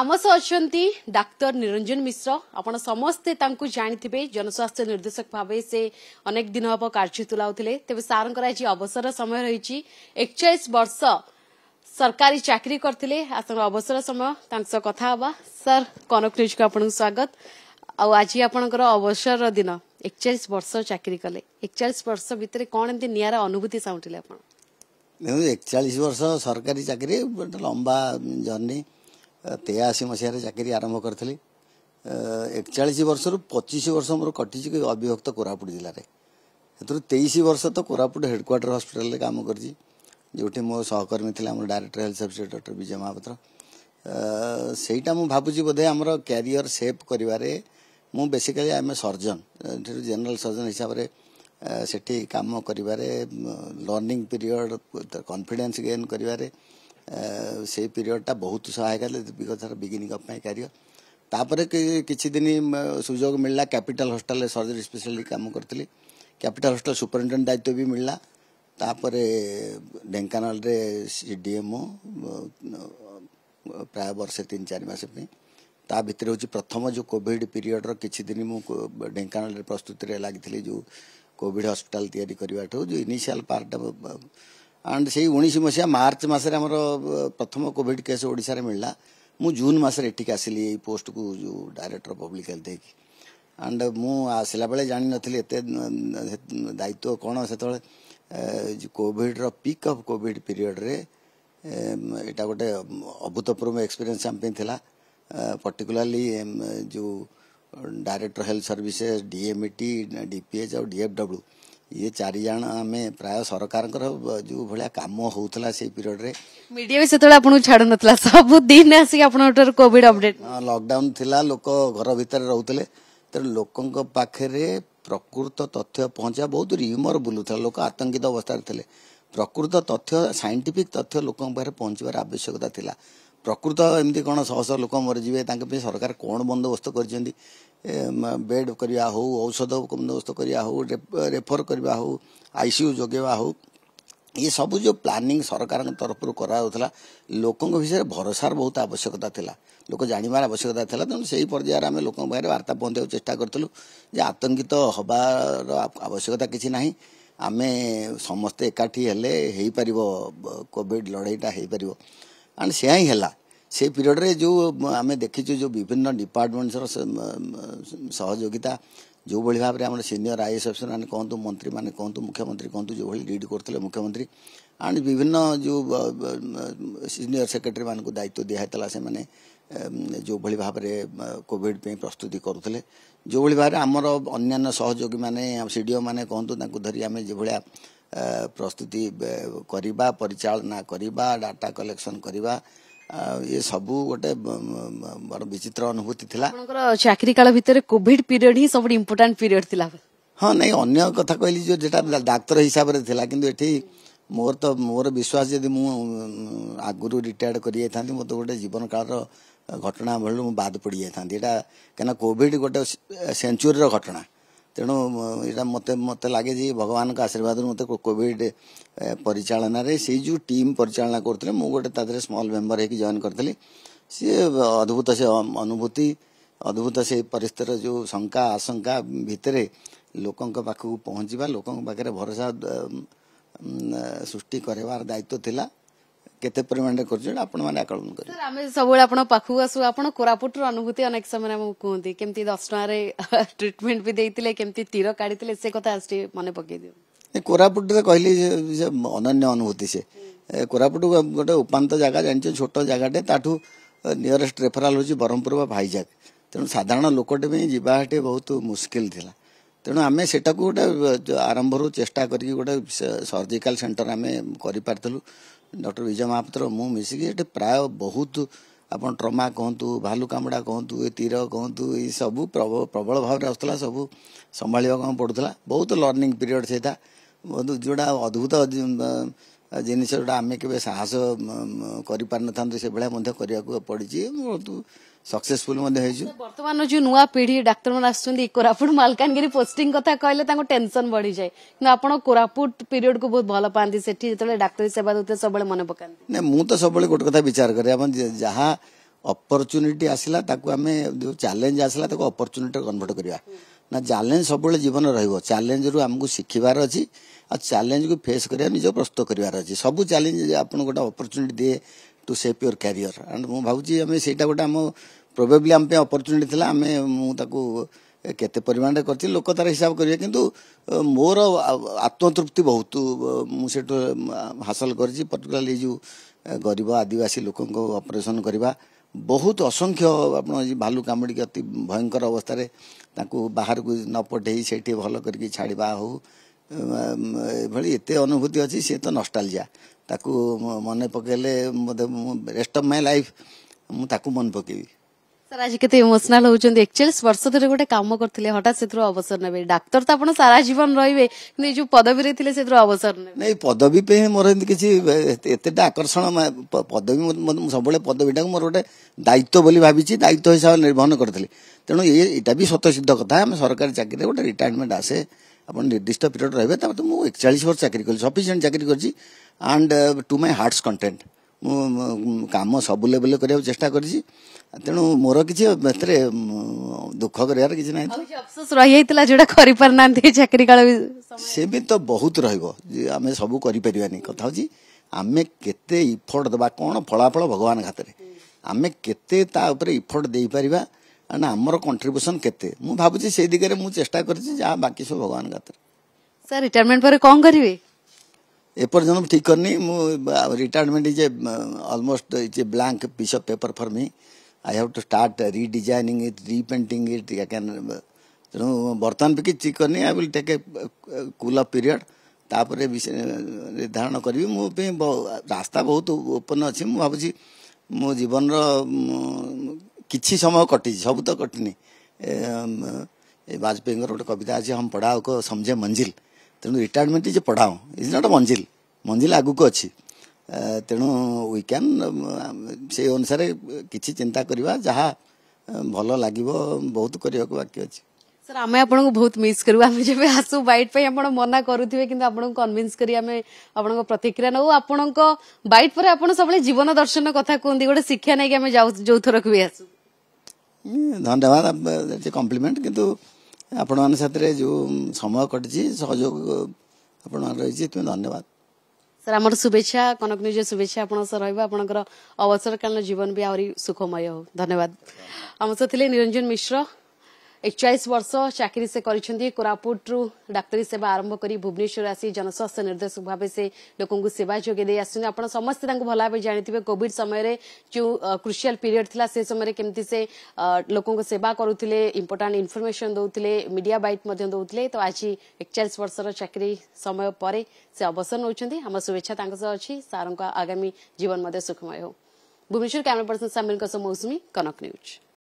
आम सह डाक्तर निरञ्जन मिश्र आपण समस्ते जनस्वास्थ्य निर्देशक भावे से अनेक दिन हे कार्य तुलाउले तेह्र सार आज अवसर समय रहि एकचाळीस वर्ष सरकारी चाकरी करले अवसर समय त कथा सर कनक न्यूज स्वागत ଆଉ ଆଜି ଆପଣଙ୍କର ଅବସରର ଦିନ ଏକଚାଳିଶ ବର୍ଷ ଚାକିରି କଲେ ଏକଚାଳିଶ ବର୍ଷ ଭିତରେ କ'ଣ ଏମିତି ନିଆରା ଅନୁଭୂତି ଆପଣ ଦେଖନ୍ତୁ ଏକଚାଳିଶ ବର୍ଷ ସରକାରୀ ଚାକିରି ଗୋଟେ ଲମ୍ବା ତେୟାଅଶୀ ମସିହାରେ ଚାକିରି ଆରମ୍ଭ କରିଥିଲି ଏକଚାଳିଶ ବର୍ଷରୁ ପଚିଶ ବର୍ଷ ମୋର କଟିଛି କି ଅବିଭକ୍ତ କୋରାପୁଟ ଜିଲ୍ଲାରେ ସେଥିରୁ ତେଇଶ ବର୍ଷ ତ କୋରାପୁଟ ହେଡ଼କ୍ୱାର୍ଟର ହସ୍ପିଟାଲରେ କାମ କରିଛି ଯେଉଁଠି ମୋ ସହକର୍ମୀ ଥିଲେ ଆମର director health safety doctor Bijay Mohapatra ସେଇଟା ମୁଁ ଭାବୁଛି ବୋଧେ ଆମର କ୍ୟାରିୟର ସେପ୍ କରିବାରେ ମୁଁ ବେସିକାଲି ଆମେ ସର୍ଜନ ଏଠାରୁ ଜେନେରାଲ ସର୍ଜନ ହିସାବରେ ସେଠି କାମ କରିବାରେ ଲର୍ଣ୍ଣିଂ ପିରିୟଡ଼ କନଫିଡେନ୍ସ ଗେନ୍ କରିବାରେ ସେ ପିରିୟଡ଼ଟା ବହୁତ ସହାୟକ ହେଲେ ବିଗତର ବିଗିନିଂ ଅଫ୍ ମାଇ କ୍ୟାରିୟର ତାପରେ କିଛି ଦିନ ସୁଯୋଗ ମିଳିଲା କ୍ୟାପିଟାଲ ହଷ୍ଟେଲରେ ସର୍ଜରୀ ସ୍ପେଶାଲିଟି କାମ କରିଥିଲି କ୍ୟାପିଟାଲ ହଷ୍ଟେଲ ସୁପରିଟେଣ୍ଡେଣ୍ଟ ଦାୟିତ୍ୱ ବି ମିଳିଲା ତାପରେ ଢେଙ୍କାନାଳରେ ଡିଏମ୍ଓ ପ୍ରାୟ ବର୍ଷେ ତିନି ଚାରି ମାସ ପାଇଁ ତା ଭିତରେ ହେଉଛି ପ୍ରଥମ ଯେଉଁ କୋଭିଡ଼ ପିରିୟଡ଼ର କିଛି ଦିନ ମୁଁ ଢେଙ୍କାନାଳରେ ପ୍ରସ୍ତୁତିରେ ଲାଗିଥିଲି ଯେଉଁ କୋଭିଡ଼ ହସ୍ପିଟାଲ ତିଆରି କରିବାଠୁ ଯେଉଁ ଇନିସିଆଲ ପାର୍ଟଟା ଆଣ୍ଡ ସେଇ ଉଣେଇଶ ମସିହା ମାର୍ଚ୍ଚ ମାସରେ ଆମର ପ୍ରଥମ କୋଭିଡ଼ କେସ୍ ଓଡ଼ିଶାରେ ମିଳିଲା ମୁଁ ଜୁନ୍ ମାସରେ ଏଠିକି ଆସିଲି ଏଇ ପୋଷ୍ଟକୁ ଯେଉଁ ଡାଇରେକ୍ଟର ପବ୍ଲିକ ହେଲ୍ଥ ହେଇକି ଆଣ୍ଡ ମୁଁ ଆସିଲା ବେଳେ ଜାଣିନଥିଲି ଏତେ ଦାୟିତ୍ୱ କ'ଣ ସେତେବେଳେ କୋଭିଡ଼ର ପିକ୍ ଅଫ୍ କୋଭିଡ଼ ପିରିୟଡ଼ରେ ଏଇଟା ଗୋଟେ ଅଭୂତପୂର୍ବ ଏକ୍ସପିରିଏନ୍ସ ଆମ ପାଇଁ ଥିଲା ପର୍ଟିକୁଲାରଲି ଯେଉଁ director health services DMET DPH ଆଉ ଡିଏଫ୍ଡବ୍ଲ୍ୟୁ ଇଏ ଚାରିଜଣ ଆମେ ପ୍ରାୟ ସରକାରଙ୍କର ଯେଉଁ ଭଳିଆ କାମ ହେଉଥିଲା ସେଇ ପିରିୟଡରେ ମିଡିଆ ବି ସେତେବେଳେ ଆପଣଙ୍କୁ ଛାଡ଼ୁନଥିଲା ନଥିଲା ସବୁ ଦିନ ଆସିକି ଆପଣଙ୍କ ଠାରୁ କୋଭିଡ ଅପଡେଟ୍ ଲକ୍ଡାଉନ୍ ଥିଲା ଲୋକ ଘର ଭିତରେ ରହୁଥିଲେ ତେଣୁ ଲୋକଙ୍କ ପାଖରେ ପ୍ରକୃତ ତଥ୍ୟ ପହଞ୍ଚିବା ବହୁତ ରିମର ବୁଲୁଥିଲା ଲୋକ ଆତଙ୍କିତ ଅବସ୍ଥାରେ ଥିଲେ ପ୍ରକୃତ ତଥ୍ୟ ସାଇଣ୍ଟିଫିକ୍ ତଥ୍ୟ ଲୋକଙ୍କ ପାଖରେ ପହଞ୍ଚିବାର ଆବଶ୍ୟକତା ଥିଲା ପ୍ରକୃତ ଏମିତି କ'ଣ ଶହ ଶହ ଲୋକ ମରିଯିବେ ତାଙ୍କ ପାଇଁ ସରକାର କ'ଣ ବନ୍ଦୋବସ୍ତ କରିଛନ୍ତି ବେଡ୍ କରିବା ହେଉ ଔଷଧ ବନ୍ଦୋବସ୍ତ କରିବା ହେଉ ରେଫର କରିବା ହେଉ ଆଇସିୟୁ ଯୋଗାଇବା ହେଉ ଏସବୁ ଯେଉଁ ପ୍ଲାନିଂ ସରକାରଙ୍କ ତରଫରୁ କରାଯାଉଥିଲା ଲୋକଙ୍କ ବିଷୟରେ ଭରସାର ବହୁତ ଆବଶ୍ୟକତା ଥିଲା ଲୋକ ଜାଣିବାର ଆବଶ୍ୟକତା ଥିଲା ତେଣୁ ସେହି ପର୍ଯ୍ୟାୟରେ ଆମେ ଲୋକଙ୍କ ପାଖରେ ବାର୍ତ୍ତା ପହଞ୍ଚିବାକୁ ଚେଷ୍ଟା କରିଥିଲୁ ଯେ ଆତଙ୍କିତ ହେବାର ଆବଶ୍ୟକତା କିଛି ନାହିଁ ଆମେ ସମସ୍ତେ ଏକାଠି ହେଲେ ହେଇପାରିବ କୋଭିଡ଼ ଲଢ଼େଇଟା ହେଇପାରିବ ଆଣ୍ଡ ସେୟା ହିଁ ହେଲା ସେ ପିରିୟଡ଼ରେ ଯେଉଁ ଆମେ ଦେଖିଛୁ ଯେଉଁ ବିଭିନ୍ନ ଡିପାର୍ଟମେଣ୍ଟର ସହଯୋଗିତା ଯେଉଁଭଳି ଭାବରେ ଆମର ସିନିୟର ଆଇ ଏସ୍ ଅଫିସରମାନେ କୁହନ୍ତୁ ମନ୍ତ୍ରୀମାନେ କୁହନ୍ତୁ ମୁଖ୍ୟମନ୍ତ୍ରୀ କୁହନ୍ତୁ ଯେଉଁଭଳି ଲିଡ୍ କରୁଥିଲେ ମୁଖ୍ୟମନ୍ତ୍ରୀ ଆଣ୍ଡ ବିଭିନ୍ନ ଯେଉଁ ସିନିୟର ସେକ୍ରେଟାରୀମାନଙ୍କୁ ଦାୟିତ୍ୱ ଦିଆହେଇଥିଲା ସେମାନେ ଯେଉଁଭଳି ଭାବରେ କୋଭିଡ଼ ପାଇଁ ପ୍ରସ୍ତୁତି କରୁଥିଲେ ଯେଉଁଭଳି ଭାବରେ ଆମର ଅନ୍ୟାନ୍ୟ ସହଯୋଗୀ ମାନେ ସି ଡି ଓ ମାନେ କହନ୍ତୁ ତାଙ୍କୁ ଧରି ଆମେ ଯେଭଳିଆ ପ୍ରସ୍ତୁତି କରିବା ପରିଚାଳନା କରିବା ଡାଟା କଲେକ୍ସନ୍ କରିବା ଏ ସବୁ ଗୋଟେ ବଡ଼ ବିଚିତ୍ର ଅନୁଭୂତି ଥିଲା ଚାକିରି କାଳ ଭିତରେ କୋଭିଡ଼ ପିରିୟଡ଼ ହିଁ ସବୁଠୁ ଇମ୍ପୋର୍ଟାଣ୍ଟ ପିରିୟଡ଼ ଥିଲା ହଁ ନାଇଁ ଅନ୍ୟ କଥା କହିଲି ଯେଉଁ ଯେଟା ଡାକ୍ତର ହିସାବରେ ଥିଲା କିନ୍ତୁ ଏଠି ମୋର ତ ମୋର ବିଶ୍ୱାସ ଯଦି ମୁଁ ଆଗରୁ ରିଟାୟାର୍ଡ଼ କରିଯାଇଥାନ୍ତି ମୋର ତ ଗୋଟେ ଜୀବନ କାଳର ଘଟଣା ଭଳି ମୁଁ ବାଦ ପଡ଼ିଯାଇଥାନ୍ତି ଏଇଟା କାହିଁକିନା କୋଭିଡ଼ ଗୋଟେ ସେଞ୍ଚୁରିର ଘଟଣା ତେଣୁ ଏଇଟା ମୋତେ ମୋତେ ଲାଗେ ଯେ ଭଗବାନଙ୍କ ଆଶୀର୍ବାଦରୁ ମୋତେ କୋଭିଡ ପରିଚାଳନାରେ ସେଇ ଯେଉଁ ଟିମ୍ ପରିଚାଳନା କରୁଥିଲେ ମୁଁ ଗୋଟେ ତା ଦେହରେ ସ୍ମଲ୍ ମେମ୍ବର ହେଇକି ଜଏନ୍ କରିଥିଲି ସିଏ ଅଦ୍ଭୁତ ସେ ଅନୁଭୂତି ଅଦ୍ଭୁତ ସେ ପରିସ୍ଥିତିର ଯେଉଁ ଶଙ୍କା ଆଶଙ୍କା ଭିତରେ ଲୋକଙ୍କ ପାଖକୁ ପହଞ୍ଚିବା ଲୋକଙ୍କ ପାଖରେ ଭରସା ସୃଷ୍ଟି କରିବାର ଦାୟିତ୍ୱ ଥିଲା କେତେ ପରିମାଣରେ କରୁଛନ୍ତି ଆପଣମାନେ ଆକଳନ କରିବେ ଆମେ ସବୁବେଳେ ଆପଣଙ୍କ ପାଖକୁ ଆସୁ ଆପଣ କୋରାପୁଟର ଅନୁଭୂତି ଅନେକ ସମୟରେ ଆମକୁ କୁହନ୍ତି କେମିତି ଦଶ ଟଙ୍କାରେ ଟ୍ରିଟମେଣ୍ଟ ବି ଦେଇଥିଲେ କେମିତି ତୀର କାଢିଥିଲେ ସେ କଥା ଆସି ମନେ ପକେଇ ଦିଅ କୋରାପୁଟରେ କହିଲି ଅନନ୍ୟ ଅନୁଭୂତି ସେ କୋରାପୁଟ ଗୋଟେ ଉପାନ୍ତ ଜାଗା ଜାଣିଛ ଛୋଟ ଜାଗାଟେ ତାଠୁ ନିୟରେଷ୍ଟ ରେଫରାଲ ହେଉଛି ବ୍ରହ୍ମପୁର ବା ଭାଇଜାକ ତେଣୁ ସାଧାରଣ ଲୋକଟେ ପାଇଁ ଯିବା ସେଠି ବହୁତ ମୁସ୍କିଲ ଥିଲା ତେଣୁ ଆମେ ସେଟାକୁ ଗୋଟେ ଆରମ୍ଭରୁ ଚେଷ୍ଟା କରିକି ଗୋଟେ ସର୍ଜିକାଲ ସେଣ୍ଟର ଆମେ କରିପାରିଥିଲୁ ଡକ୍ଟର ବିଜୟ ମହାପାତ୍ର ମୁଁ ମିଶିକି ଏଠି ପ୍ରାୟ ବହୁତ ଆପଣ ଟ୍ରମା କୁହନ୍ତୁ ଭାଲୁ କାମୁଡ଼ା କୁହନ୍ତୁ ଏ ତୀର କୁହନ୍ତୁ ଏଇ ସବୁ ପ୍ରବଳ ଭାବରେ ଆସୁଥିଲା ସବୁ ସମ୍ଭାଳିବାକୁ ଆମକୁ ପଡ଼ୁଥିଲା ବହୁତ ଲର୍ଣ୍ଣିଂ ପିରିୟଡ଼ ସେଇଟା ବହୁତ ଯେଉଁଟା ଅଦ୍ଭୁତ ଜିନିଷ ଯେଉଁଟା ଆମେ କେବେ ସାହସ କରିପାରିନଥାନ୍ତୁ ସେଭଳିଆ ମଧ୍ୟ କରିବାକୁ ପଡ଼ିଛି ବହୁତ सक्सेसफुल बर्तमान जो नुआ पीढ़ी डाक्तर मैंने आसुच्च कोरापुट मालकानगि पोस्टिंग कथा कहले टेनसन बढ़ी जाए कि आप कोरापुट पीरियड को बहुत भल पाती से डाक्तरी सेवा दूसरे सब मन पका ना मुझे सब गोटे कथा विचार कै जहाँ ଅପରଚ୍ୟୁନିଟି ଆସିଲା ତାକୁ ଆମେ ଯେଉଁ ଚ୍ୟାଲେଞ୍ଜ ଆସିଲା ତାକୁ ଅପରଚ୍ୟୁନିଟିରେ କନଭର୍ଟ କରିବା ନା ଚ୍ୟାଲେଞ୍ଜ ସବୁବେଳେ ଜୀବନ ରହିବ ଚ୍ୟାଲେଞ୍ଜରୁ ଆମକୁ ଶିଖିବାର ଅଛି ଆଉ ଚ୍ୟାଲେଞ୍ଜକୁ ଫେସ୍ କରିବା ନିଜକୁ ପ୍ରସ୍ତୁତ କରିବାର ଅଛି ସବୁ ଚ୍ୟାଲେଞ୍ଜ ଆପଣଙ୍କୁ ଗୋଟେ ଅପରଚ୍ୟୁନିଟି ଦିଏ to save your career and ମୁଁ ଭାବୁଛି ଆମେ ସେଇଟା ଗୋଟେ ଆମ ପ୍ରୋବେବ୍ଲି ଆମ ପାଇଁ ଅପର୍ଚ୍ୟୁନିଟି ଥିଲା ଆମେ ମୁଁ ତାକୁ କେତେ ପରିମାଣରେ କରିଛି ଲୋକ ତାର ହିସାବ କରିବେ କିନ୍ତୁ ମୋର ଆତ୍ମତୃପ୍ତି ବହୁତ ମୁଁ ସେଠୁ ହାସଲ କରିଛି ପର୍ଟିକୁଲାର୍ଲି ଯେଉଁ ଗରିବ ଆଦିବାସୀ ଲୋକଙ୍କ ଅପରେସନ୍ କରିବା ବହୁତ ଅସଂଖ୍ୟ ଆପଣ ଭାଲୁ କାମୁଡ଼ିକି ଅତି ଭୟଙ୍କର ଅବସ୍ଥାରେ ତାଙ୍କୁ ବାହାରକୁ ନ ପଠେଇ ସେଇଠି ଭଲ କରିକି ଛାଡ଼ିବା ହଉ ଏଭଳି ଏତେ ଅନୁଭୂତି ଅଛି ସିଏ ତ ନଷ୍ଟାଲ ତାକୁ ମନେ ପକାଇଲେ ରେଷ୍ଟ ଅଫ୍ ମାଇ ଲାଇଫ୍ ମୁଁ ତାକୁ ମନେ ପକାଇବି ସାର୍ ଆଜି କେତେ ଇମୋସନାଲ ହଉଛନ୍ତି ଏକଚାଳିଶ ବର୍ଷ ଧରି ଗୋଟେ କାମ କରିଥିଲେ ହଠାତ୍ ସେଥିରୁ ଅବସର ନେବେ ଡାକ୍ତର ତ ଆପଣ ସାରା ଜୀବନ ରହିବେ କିନ୍ତୁ ଏଇ ଯୋଉ ପଦବୀରେ ଥିଲେ ସେଥିରୁ ଅବସର ନେବେ ନାଇଁ ପଦବୀ ପାଇଁ ମୋର ଏମିତି କିଛି ଏତେଟା ଆକର୍ଷଣ ପଦବୀ ମୁଁ ସବୁବେଳେ ପଦବୀଟାକୁ ମୋର ଗୋଟେ ଦାୟିତ୍ୱ ବୋଲି ଭାବିଛି ଦାୟିତ୍ୱ ହିସାବରେ ନିର୍ବହନ କରିଥିଲି ତେଣୁ ଏଇଟା ବି ସ୍ୱତଃସିଦ୍ଧ କଥା ଆମେ ସରକାରୀ ଚାକିରିରେ ଗୋଟେ ରିଟାୟାରମେଣ୍ଟ ଆସେ ଆପଣ ନିର୍ଦ୍ଦିଷ୍ଟ ପିରିୟଡ଼ ରହିବେ ତାପରେ ତ ମୁଁ ଏକଚାଳିଶ ବର୍ଷ ଚାକିରି କରିଛି ସଫିସିଏଣ୍ଟ ଚାକିରି କରିଛି and to my heart's content ମୁଁ କାମ ସବୁ ଲେବଲ୍ରେ କରିବାକୁ ଚେଷ୍ଟା କରିଛି ତେଣୁ ମୋର କିଛି ଏଥିରେ ଦୁଃଖ କରିବାର କିଛି ନାହିଁ ରହିଯାଇଥିଲା ଯୋଉଟା କରିପାରୁନାହାନ୍ତି ଚାକିରି କାଳ ସେ ବି ତ ବହୁତ ରହିବ ଯେ ଆମେ ସବୁ କରିପାରିବାନି କଥା ହେଉଛି ଆମେ କେତେ ଇଫୋର୍ଟ ଦେବା କ'ଣ ଫଳାଫଳ ଭଗବାନ ହାତରେ ଆମେ କେତେ ତା ଉପରେ ଇଫୋର୍ଟ ଦେଇପାରିବା କାରଣ ଆମର କଣ୍ଟ୍ରିବ୍ୟୁସନ୍ କେତେ ମୁଁ ଭାବୁଛି ସେଇ ଦିଗରେ ମୁଁ ଚେଷ୍ଟା କରିଛି ଯାହା ବାକି ସବୁ ଭଗବାନଙ୍କ ହାତରେ ସାର୍ ରିଟାୟାରମେଣ୍ଟ ପରେ କ'ଣ କରିବେ ଏପର୍ଯ୍ୟନ୍ତ ମୁଁ ଠିକ୍ କରିନି ମୁଁ retirement is a almost is a blank piece of paper for me I have to start redesigning it repainting it I can ତେଣୁ ବର୍ତ୍ତମାନ ବି କିଛି କରିନି I will take a cool off period ତାପରେ ନିର୍ଦ୍ଧାରଣ କରିବି ମୋ ପାଇଁ ରାସ୍ତା ବହୁତ ଓପନ୍ ଅଛି ମୁଁ ଭାବୁଛି ମୋ ଜୀବନର किसी समय କଟିଛି सब तो କଟିନି वाजपेयी गोटे कविता अच्छे हम पढ़ाओ को समझे मंजिल तेणु रिटायरमेंट इज पढ़ाओ इज नट मंजिल मंजिल आगु अच्छी तेणु वी क्या से अनुसार किसी चिंता करवा जहाँ भल लगे बहुत करने बाकी अच्छे सर आम आपको बहुत मिस करूँ जब आसू बैट आप मना करुवे कि आपको कर प्रतिक्रिया नौ आपण बैट पर आप सब जीवन दर्शन कथ कहते गोटे शिक्षा नहीं जो थरक भी आसू ଧନ୍ୟବାଦ କମ୍ପ୍ଲିମେଣ୍ଟ କିନ୍ତୁ ଆପଣମାନଙ୍କ ସାଥିରେ ଯେଉଁ ସମୟ କଟିଛି ସହଯୋଗ ଆପଣଙ୍କର ରହିଛି ଏଥିପାଇଁ ଧନ୍ୟବାଦ ସାର୍ ଆମର ଶୁଭେଚ୍ଛା କନକ ନ୍ୟୁଜ୍ର ଶୁଭେଚ୍ଛା ଆପଣଙ୍କ ସହ ରହିବ ଆପଣଙ୍କର ଅବସରକାଳୀନ ଜୀବନ ବି ଆହୁରି ସୁଖମୟ ହଉ ଧନ୍ୟବାଦ ଆମ ସହ ଥିଲେ ନିରଞ୍ଜନ ମିଶ୍ର ଏକଚାଳିଶ ବର୍ଷ ଚାକିରି ସେ କରିଛନ୍ତି କୋରାପୁଟରୁ ଡାକ୍ତରୀ ସେବା ଆରମ୍ଭ କରି ଭୁବନେଶ୍ୱର ଆସି ଜନସ୍ୱାସ୍ଥ୍ୟ ନିର୍ଦ୍ଦେଶକ ଭାବେ ସେ ଲୋକଙ୍କୁ ସେବା ଯୋଗାଇ ଦେଇ ଆସିଛନ୍ତି ଆପଣ ସମସ୍ତେ ତାଙ୍କୁ ଭଲ ଭାବେ ଜାଣିଥିବେ କୋଭିଡ୍ ସମୟରେ ଯେଉଁ କ୍ରୁସିଆଲ୍ ପିରିୟଡ୍ ଥିଲା ସେ ସମୟରେ କେମିତି ସେ ଲୋକଙ୍କୁ ସେବା କରୁଥିଲେ ଇମ୍ପୋର୍ଟାଣ୍ଟ ଇନ୍ଫର୍ମେସନ୍ ଦେଉଥିଲେ ମିଡିଆ ବାଇଟ୍ ମଧ୍ୟ ଦେଉଥିଲେ ତ ଆଜି ଏକଚାଳିଶ ବର୍ଷର ଚାକିରି ସମୟ ପରେ ସେ ଅବସର ନେଉଛନ୍ତି ଆମ ଶୁଭେଚ୍ଛା ତାଙ୍କ ସହ ଅଛି ସାର୍ଙ୍କ ଆଗାମୀ ଜୀବନ ମଧ୍ୟ ସୁଖମୟ ହେଉ ଭୁବନେଶ୍ୱର କ୍ୟାମେରା ପର୍ସନ ସାମିଲଙ୍କ ସହ ମୌସୁମୀ କନକ ନ୍ୟୁଜ୍